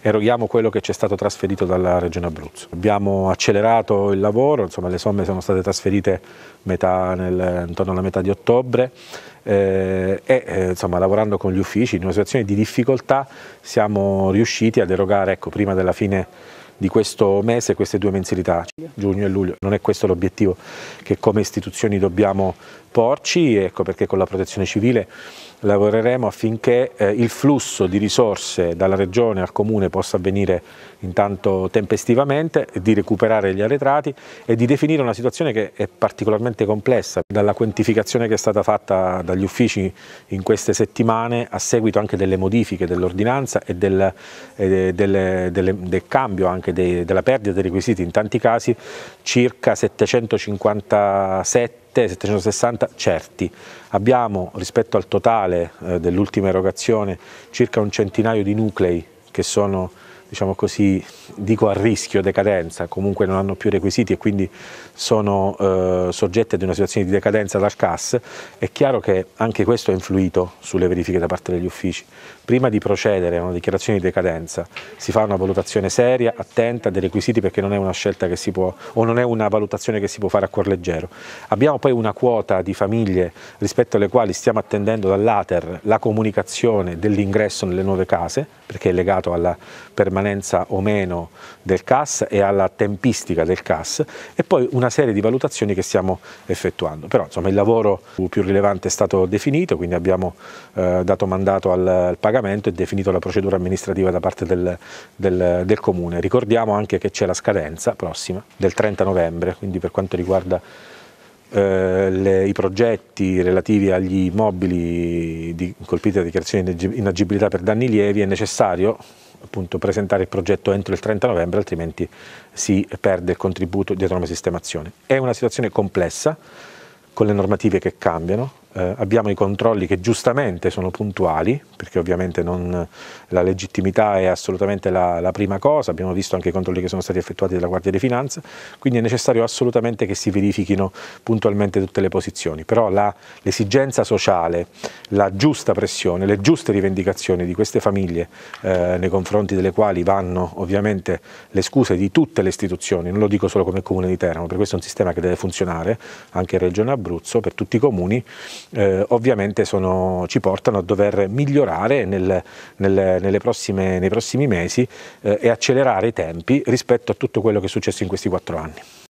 eroghiamo quello che ci è stato trasferito dalla Regione Abruzzo. Abbiamo accelerato il lavoro, insomma, le somme sono state trasferite nel, intorno alla metà di ottobre eh, e eh, insomma, lavorando con gli uffici in una situazione di difficoltà siamo riusciti ad erogare ecco, prima della fine di questo mese queste due mensilità, giugno e luglio. Non è questo l'obiettivo che come istituzioni dobbiamo porci, ecco perché con la protezione civile lavoreremo affinché eh, il flusso di risorse dalla regione al comune possa avvenire intanto tempestivamente, di recuperare gli arretrati e di definire una situazione che è particolarmente complessa. Dalla quantificazione che è stata fatta dagli uffici in queste settimane a seguito anche delle modifiche dell'ordinanza e del, eh, delle, delle, del cambio anche dei, della perdita dei requisiti in tanti casi, circa 757 760 certi. Abbiamo rispetto al totale eh, dell'ultima erogazione circa un centinaio di nuclei che sono diciamo così, dico a rischio decadenza, comunque non hanno più requisiti e quindi sono eh, soggette ad una situazione di decadenza dal CAS, è chiaro che anche questo ha influito sulle verifiche da parte degli uffici. Prima di procedere a una dichiarazione di decadenza si fa una valutazione seria, attenta dei requisiti perché non è una scelta che si può o non è una valutazione che si può fare a cuor leggero. Abbiamo poi una quota di famiglie rispetto alle quali stiamo attendendo dall'ATER la comunicazione dell'ingresso nelle nuove case perché è legato alla permanenza permanenza o meno del CAS e alla tempistica del CAS e poi una serie di valutazioni che stiamo effettuando. Però insomma, il lavoro più rilevante è stato definito, quindi abbiamo eh, dato mandato al, al, pagamento e definito la procedura amministrativa da parte del, del, del Comune. Ricordiamo anche che c'è la scadenza prossima del 30 novembre, quindi per quanto riguarda eh, le, i progetti relativi agli immobili di, colpiti da dichiarazione di inagibilità per danni lievi è necessario appunto, presentare il progetto entro il 30 novembre, altrimenti si perde il contributo di autonoma sistemazione. È una situazione complessa, con le normative che cambiano, eh, abbiamo i controlli che giustamente sono puntuali, perché ovviamente non, la legittimità è assolutamente la, la, prima cosa, abbiamo visto anche i controlli che sono stati effettuati dalla Guardia di Finanza, quindi è necessario assolutamente che si verifichino puntualmente tutte le posizioni, però l'esigenza sociale, la giusta pressione, le giuste rivendicazioni di queste famiglie eh, nei confronti delle quali vanno ovviamente le scuse di tutte le istituzioni, non lo dico solo come Comune di Teramo, perché questo è un sistema che deve funzionare anche in Regione Abruzzo, per tutti i comuni, eh, ovviamente sono, ci portano a dover migliorare nel, nel, prossime, nei prossimi mesi eh, e accelerare i tempi rispetto a tutto quello che è successo in questi quattro anni.